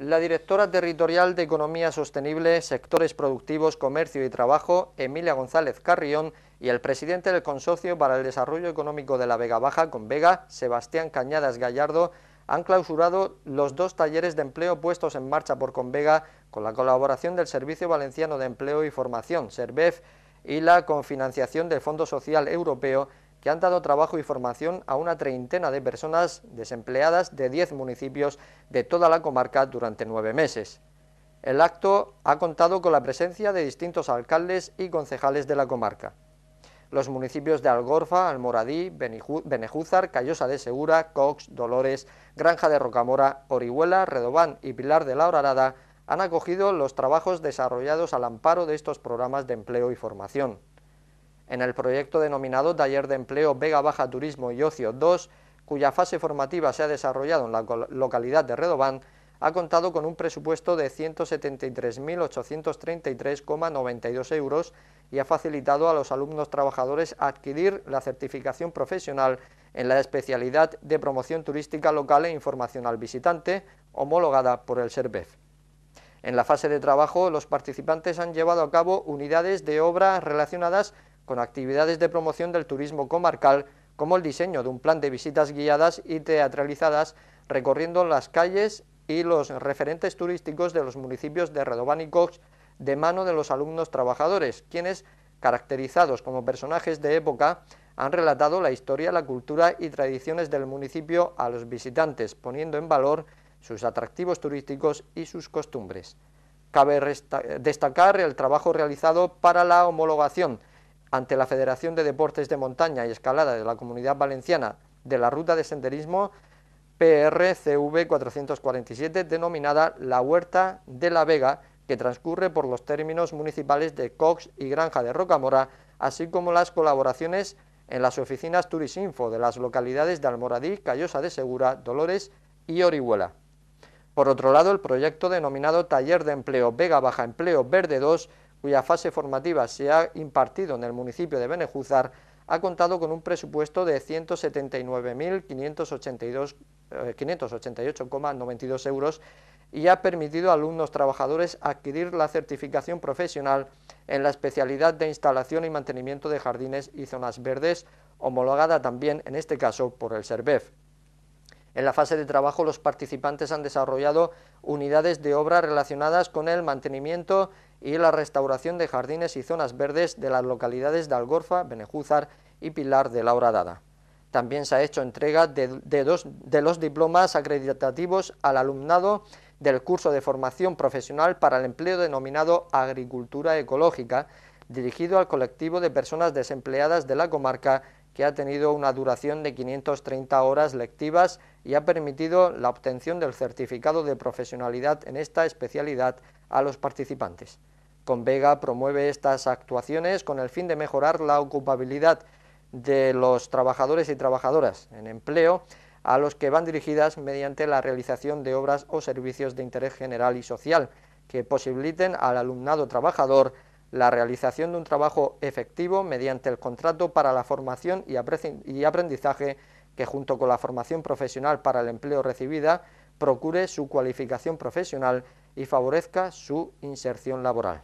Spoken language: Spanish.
La directora territorial de Economía Sostenible, Sectores Productivos, Comercio y Trabajo, Emilia González Carrión, y el presidente del Consorcio para el Desarrollo Económico de la Vega Baja Convega, Sebastián Cañadas Gallardo, han clausurado los dos talleres de empleo puestos en marcha por Convega con la colaboración del Servicio Valenciano de Empleo y Formación, SERVEF, y la confinanciación del Fondo Social Europeo que han dado trabajo y formación a una treintena de personas desempleadas de 10 municipios de toda la comarca durante nueve meses. El acto ha contado con la presencia de distintos alcaldes y concejales de la comarca. Los municipios de Algorfa, Almoradí, Benejúzar, Callosa de Segura, Cox, Dolores, Granja de Rocamora, Orihuela, Redobán y Pilar de la Horarada han acogido los trabajos desarrollados al amparo de estos programas de empleo y formación en el proyecto denominado Taller de Empleo Vega Baja Turismo y Ocio 2, cuya fase formativa se ha desarrollado en la localidad de Redobán, ha contado con un presupuesto de 173.833,92 euros y ha facilitado a los alumnos trabajadores adquirir la certificación profesional en la especialidad de promoción turística local e Informacional visitante, homologada por el SERBEF. En la fase de trabajo, los participantes han llevado a cabo unidades de obra relacionadas con actividades de promoción del turismo comarcal, como el diseño de un plan de visitas guiadas y teatralizadas recorriendo las calles y los referentes turísticos de los municipios de Redobán y Cox de mano de los alumnos trabajadores, quienes, caracterizados como personajes de época, han relatado la historia, la cultura y tradiciones del municipio a los visitantes, poniendo en valor sus atractivos turísticos y sus costumbres. Cabe destacar el trabajo realizado para la homologación ante la Federación de Deportes de Montaña y Escalada de la Comunidad Valenciana de la Ruta de Senderismo PRCV 447, denominada La Huerta de la Vega, que transcurre por los términos municipales de Cox y Granja de Rocamora, así como las colaboraciones en las oficinas Turisinfo de las localidades de Almoradí, Callosa de Segura, Dolores y Orihuela. Por otro lado, el proyecto denominado Taller de Empleo Vega Baja Empleo Verde 2 cuya fase formativa se ha impartido en el municipio de Benejúzar, ha contado con un presupuesto de 179.588,92 eh, euros y ha permitido a alumnos trabajadores adquirir la certificación profesional en la especialidad de instalación y mantenimiento de jardines y zonas verdes, homologada también en este caso por el SERVEF. En la fase de trabajo los participantes han desarrollado unidades de obra relacionadas con el mantenimiento y la restauración de jardines y zonas verdes de las localidades de Algorfa, Benejúzar y Pilar de la Horadada. También se ha hecho entrega de, dos, de los diplomas acreditativos al alumnado del curso de formación profesional para el empleo denominado Agricultura Ecológica, dirigido al colectivo de personas desempleadas de la comarca que ha tenido una duración de 530 horas lectivas y ha permitido la obtención del certificado de profesionalidad en esta especialidad a los participantes. Convega promueve estas actuaciones con el fin de mejorar la ocupabilidad de los trabajadores y trabajadoras en empleo a los que van dirigidas mediante la realización de obras o servicios de interés general y social que posibiliten al alumnado trabajador la realización de un trabajo efectivo mediante el contrato para la formación y aprendizaje que junto con la formación profesional para el empleo recibida procure su cualificación profesional y favorezca su inserción laboral.